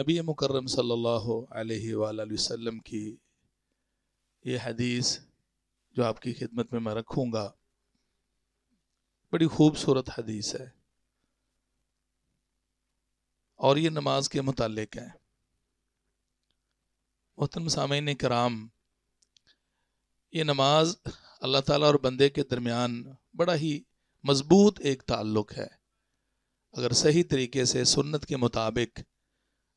नबी मुकर्रम सल्लल्लाहु अलैहि वसल्लम की ये हदीस जो आपकी खिदमत में मैं रखूँगा बड़ी खूबसूरत हदीस है और ये नमाज के मुतालिक है मोहतम सामीन कराम ये नमाज अल्लाह ताला और बंदे के दरमियान बड़ा ही मजबूत एक ताल्लुक़ है अगर सही तरीके से सुन्नत के मुताबिक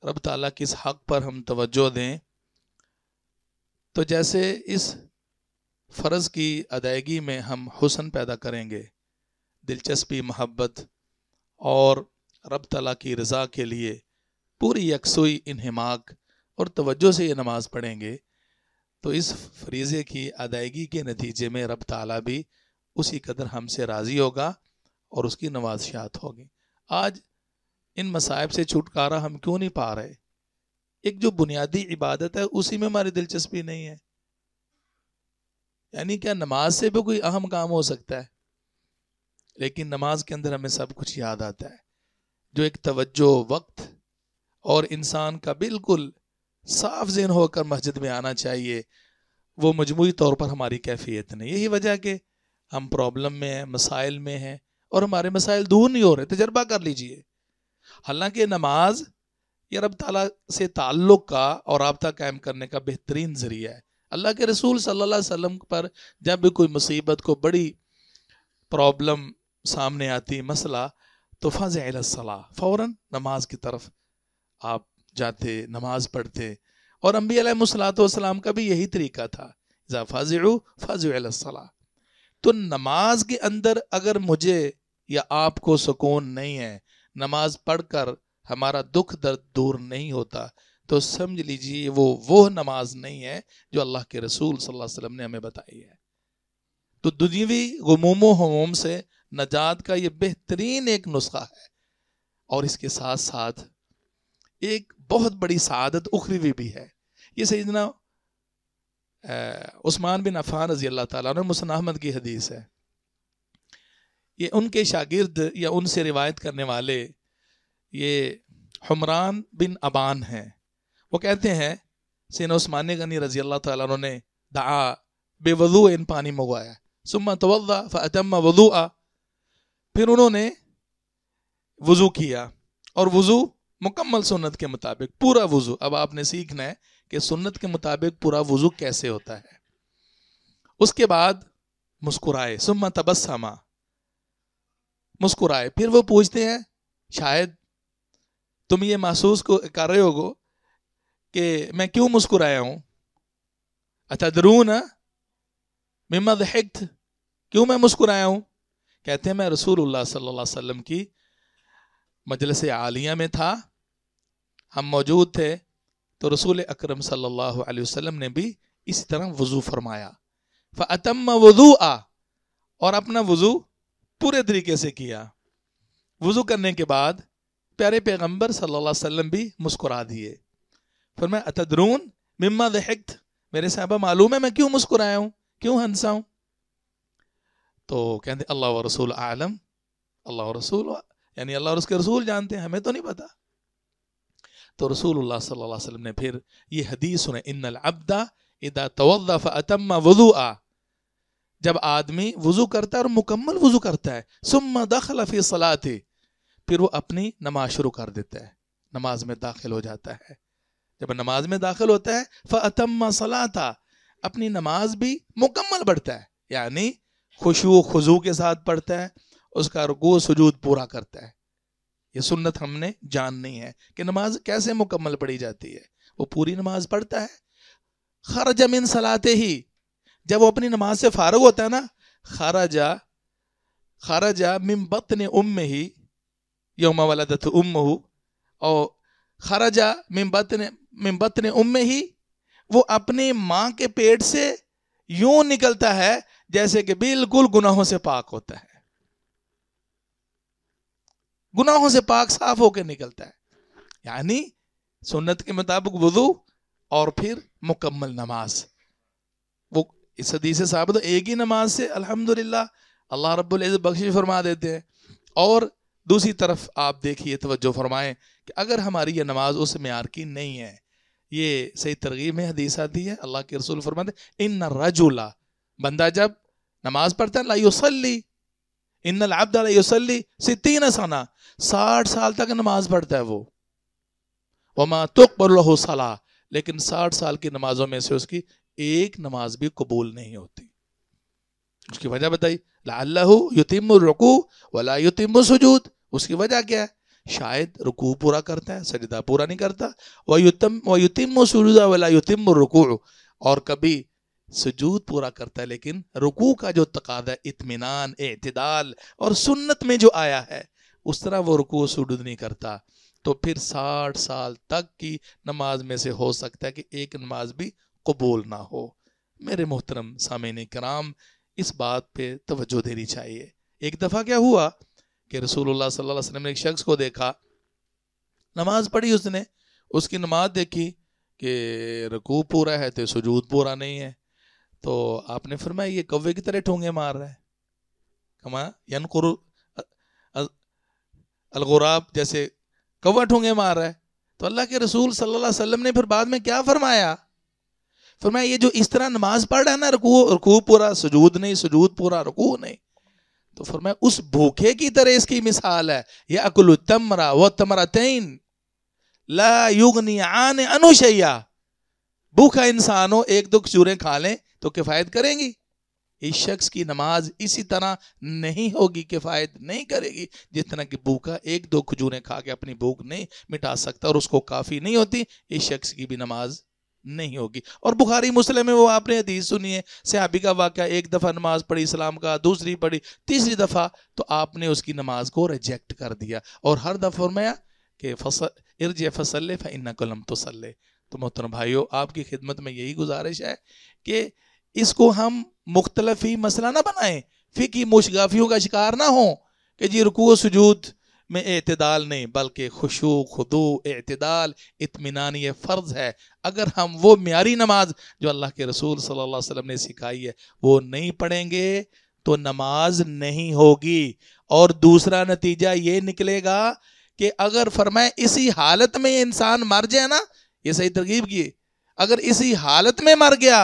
रब ताला किस हक़ पर हम तवज्जो दें तो जैसे इस फ़र्ज़ की अदायगी में हम हुसन पैदा करेंगे दिलचस्पी मोहब्बत और रब तला की रज़ा के लिए पूरी यकसोई इन्हमाक और तवज्जो से ये नमाज़ पढ़ेंगे तो इस फरीज़े की अदायगी के नतीजे में रब ताला भी उसी कदर हमसे राज़ी होगा और उसकी नवाजियात होगी आज इन मसायब से छुटकारा हम क्यों नहीं पा रहे एक जो बुनियादी इबादत है उसी में हमारी दिलचस्पी नहीं है यानी क्या नमाज से भी कोई अहम काम हो सकता है लेकिन नमाज के अंदर हमें सब कुछ याद आता है जो एक तवज्जो वक्त और इंसान का बिल्कुल साफ जहन होकर मस्जिद में आना चाहिए वो मजमू तौर पर हमारी कैफियत नहीं यही वजह के हम प्रॉब्लम में हैं मसाइल में हैं और हमारे मसाइल दूर नहीं हो रहे तजर्बा कर लीजिए हालांकि नमाज ये रब ताला से ताल्लुक़ का और रबता कायम करने का बेहतरीन ज़रिया है अल्लाह के रसूल सल्लल्लाहु अलैहि वसल्लम पर जब भी कोई मुसीबत को बड़ी प्रॉब्लम सामने आती मसला तो फ़ज़ला फ़ौर नमाज की तरफ आप जाते नमाज पढ़ते और अम्बी सलाम का भी यही तरीका था ज़ा फ़ाज़ु फ़ाज़ला तो नमाज के अंदर अगर मुझे या आपको सुकून नहीं है नमाज पढ़कर हमारा दुख दर्द दूर नहीं होता तो समझ लीजिए वो वो नमाज नहीं है जो अल्लाह के रसूल सल्लल्लाहु अलैहि वसल्लम ने हमें बताई है तो दुनियावी गमूम हमूम से नजात का ये बेहतरीन एक नुस्खा है और इसके साथ साथ एक बहुत बड़ी शादत उखरीवी भी है ये सजना उस्मान बिन अफ़ान रजी अल्लाह ताला मुसन अहमद की हदीस है ये उनके शागिर्द या उनसे रिवायत करने वाले ये हमरान बिन अबान हैं वो कहते हैं सैन ओस्मान गनी रजी अल्लाह तुन ने दा बेवजू इन पानी मंगवाया सुम्मा तवज़ा फ़तम वजू आ फिर उन्होंने वज़ू किया और वज़ू मुकम्मल सुन्नत के मुताबिक पूरा वज़ू अब आपने सीखना है कि सुन्नत के मुताबिक पूरा वज़ू कैसे होता है उसके बाद मुस्कुराए सुम्मा तबस्मा मुस्कुराए फिर वो पूछते हैं शायद तुम ये महसूस कर रहे हो कि मैं क्यों मुस्कुराया हूँ अतदरून अच्छा, हाँ। मिम्मद हिक्त क्यों मैं मुस्कुराया हूँ कहते हैं मैं रसूलुल्लाह सल्लल्लाहु अलैहि वसल्लम की मजलस आलिया में था हम मौजूद थे तो रसूल अकरम सल्लल्लाहु अलैहि वसल्लम ने भी इसी तरह वज़ू फरमाया फ़तम वज़ू आ और अपना वज़ू पूरे तरीके से किया वज़ू करने के बाद प्यारे पैगंबर सल्लल्लाहु अलैहि वसल्लम भी मुस्कुरा दिए फिर मैं अतद्रून मिम्मा दहक्त मेरे साहबा मालूम है मैं क्यों मुस्कुराया हूँ क्यों हंसा हूँ तो कहते अल्लाह व रसूल आलम अल्लाह रसूल यानी अल्लाह और उसके रसूल जानते हैं हमें तो नहीं पता तो रसूल सल्लल्लाहु अलैहि वसल्लम ने फिर ये हदीस सुने इन अब्दा इदा तवज़ा फ़तम वज़ू आ जब आदमी वज़ू करता है और मुकम्मल वज़ू करता है सुम दखल फी सलात फिर वो अपनी नमाज शुरू कर देता है नमाज में दाखिल हो जाता है जब नमाज में दाखिल होता है फ़तम सलाता अपनी नमाज भी मुकम्मल पढ़ता है यानी खुशू खुजू के साथ पढ़ता है उसका रुको सजूद पूरा करता है ये सुन्नत हमने जाननी है कि नमाज कैसे मुकम्मल पढ़ी जाती है वो पूरी नमाज पढ़ता है खरजमिन सलाते ही जब वो अपनी नमाज से फारग होता है ना खाराजा खाराजा मिम्बत ने उम ही योम वाला दत्त उम हो और खाराजा मिम्बत ने मिम्बत ने उम ही वो अपनी माँ के पेट से यूं निकलता है जैसे कि बिल्कुल गुनाहों से पाक होता है गुनाहों से पाक साफ होकर निकलता है यानी सुन्नत के मुताबिक वजू और फिर मुकम्मल नमाज इस हदीस साबित एक ही नमाज से अल्हम्दुलिल्लाह अल्लाह रब्बुल रब्ज़ बख्शिश फरमा देते हैं और दूसरी तरफ आप देखिए तवज्जो फरमाएं कि अगर हमारी यह नमाज उस मैार की नहीं है ये सही तरगीब में हदीस आती है अल्लाह के रसूल फरमाते इन रजुला बंदा जब नमाज पढ़ता है लासली इन लाबदली सितीन सना साठ साल तक नमाज पढ़ता है वो वमा तुक सलाह लेकिन साठ साल की नमाजों में से उसकी एक नमाज भी कबूल नहीं होती उसकी वजह बताई लाल्लाहू युतिम रुकू वला युतिम सजूद उसकी वजह क्या है शायद रुकू पूरा करता है सजदा पूरा नहीं करता वह युतम व युतिम सजूदा वला युतिम रुकू और कभी सजूद पूरा करता है लेकिन रुकू का जो तकादा इतमान अतदाल और सुन्नत में जो आया है उस तरह वो रुकू सजूद नहीं करता तो फिर साठ साल तक की नमाज में से हो सकता है कि एक नमाज भी कबूल ना हो मेरे मोहतरम सामिन कराम इस बात पे तोज्जो देनी चाहिए एक दफ़ा क्या हुआ कि रसूलुल्लाह सल्लल्लाहु अलैहि वसल्लम ने एक शख्स को देखा नमाज पढ़ी उसने उसकी नमाज देखी कि रकू पूरा है तो सजूद पूरा नहीं है तो आपने फरमाया ये कौे की तरह ठोंगे मार रहा है कमा यान अलगोराब जैसे कौवा ठोंगे मार रहा है तो अल्लाह के रसूल सल्लल्लाहु ने फिर बाद में क्या फरमाया फरमाया ये जो इस तरह नमाज पढ़ रहा है ना रुकू रुकू पूरा सजूद नहीं सजूद पूरा रुकू नहीं तो फरमाया उस भूखे की तरह इसकी मिसाल है ये अकुल तमरा व तमरा तैन ला अनुशैया भूखा इंसान हो एक दो खजूरें खा लें तो किफ़ायत करेंगी इस शख्स की नमाज इसी तरह नहीं होगी किफ़ायत नहीं करेगी जिस तरह की भूखा एक दो खजूरें खा के अपनी भूख नहीं मिटा सकता और उसको काफ़ी नहीं होती इस शख्स की भी नमाज नहीं होगी और बुखारी मुस्लिम में वो आपने हदीस सुनी है सहाबी का वाक़ एक दफ़ा नमाज पढ़ी इस्लाम का दूसरी पढ़ी तीसरी दफ़ा तो आपने उसकी नमाज को रिजेक्ट कर दिया और हर दफ़ा फरमाया कि फसल इर्ज फसल फ़न्ना कलम तो सल तो मोहतर भाइयों आपकी खिदमत में यही गुजारिश है कि इसको हम मुख्तलफ़ी मसला ना बनाएं फ़िकी मुशगाफियों का शिकार ना हो कि जी रुकू सजूद में अतदाल नहीं बल्कि खुशु खुदू अतदाल इतमान ये फ़र्ज़ है अगर हम वो म्यारी नमाज जो अल्लाह के रसूल सल्ला वसम ने सिखाई है वो नहीं पढ़ेंगे तो नमाज नहीं होगी और दूसरा नतीजा ये निकलेगा कि अगर फरमाए इसी हालत में इंसान मर जाए ना ये सही तरकीब की अगर इसी हालत में मर गया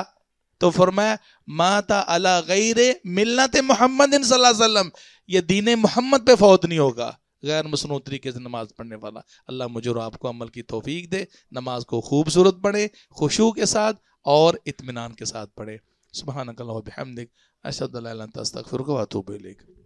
तो फरमाए माता अला गैर मिलना थे मोहम्मद सल्लम ये दीन मोहम्मद पे फौत नहीं होगा गैर मसनू तरीके से नमाज़ पढ़ने वाला अल्लाह मुझे और आपको अमल की तोफ़ीक दे नमाज को खूबसूरत पढ़े खुशू के साथ और इतमान के साथ पढ़े सुबह अकल अशद